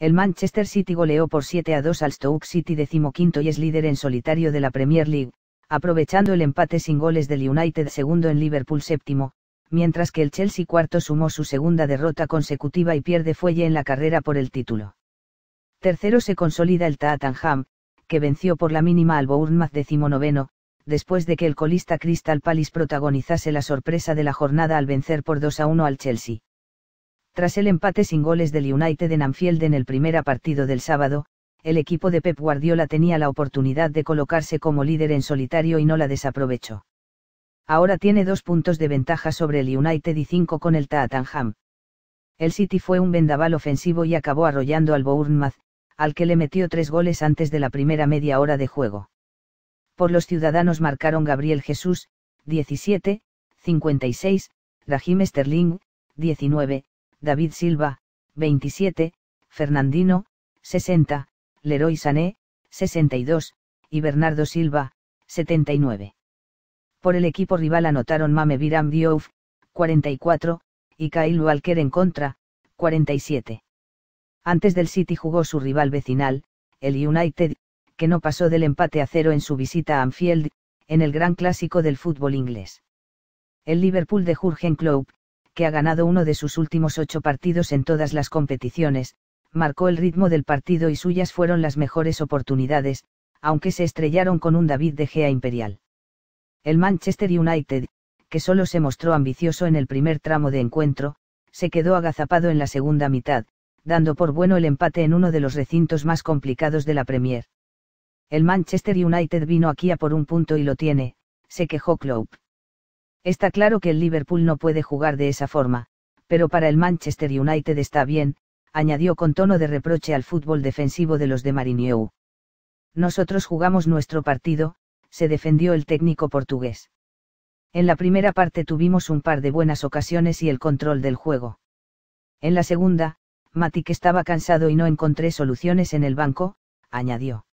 El Manchester City goleó por 7 a 2 al Stoke City decimoquinto y es líder en solitario de la Premier League, aprovechando el empate sin goles del United segundo en Liverpool séptimo, mientras que el Chelsea cuarto sumó su segunda derrota consecutiva y pierde fuelle en la carrera por el título. Tercero se consolida el Tottenham, que venció por la mínima al Bournemouth decimonoveno, después de que el colista Crystal Palace protagonizase la sorpresa de la jornada al vencer por 2 a 1 al Chelsea. Tras el empate sin goles del United en Anfield en el primer partido del sábado, el equipo de Pep Guardiola tenía la oportunidad de colocarse como líder en solitario y no la desaprovechó. Ahora tiene dos puntos de ventaja sobre el United y cinco con el Tottenham. El City fue un vendaval ofensivo y acabó arrollando al Bournemouth, al que le metió tres goles antes de la primera media hora de juego. Por los ciudadanos marcaron Gabriel Jesús, 17, 56, Raheem Sterling, 19, David Silva, 27, Fernandino, 60, Leroy Sané, 62, y Bernardo Silva, 79. Por el equipo rival anotaron Mame Viram Diouf, 44, y Kyle Walker en contra, 47. Antes del City jugó su rival vecinal, el United, que no pasó del empate a cero en su visita a Anfield, en el gran clásico del fútbol inglés. El Liverpool de Jurgen Klopp, que ha ganado uno de sus últimos ocho partidos en todas las competiciones, marcó el ritmo del partido y suyas fueron las mejores oportunidades, aunque se estrellaron con un David de Gea imperial. El Manchester United, que solo se mostró ambicioso en el primer tramo de encuentro, se quedó agazapado en la segunda mitad, dando por bueno el empate en uno de los recintos más complicados de la Premier. El Manchester United vino aquí a por un punto y lo tiene, se quejó Klopp. Está claro que el Liverpool no puede jugar de esa forma, pero para el Manchester United está bien, añadió con tono de reproche al fútbol defensivo de los de Mourinho. Nosotros jugamos nuestro partido, se defendió el técnico portugués. En la primera parte tuvimos un par de buenas ocasiones y el control del juego. En la segunda, Matic estaba cansado y no encontré soluciones en el banco, añadió.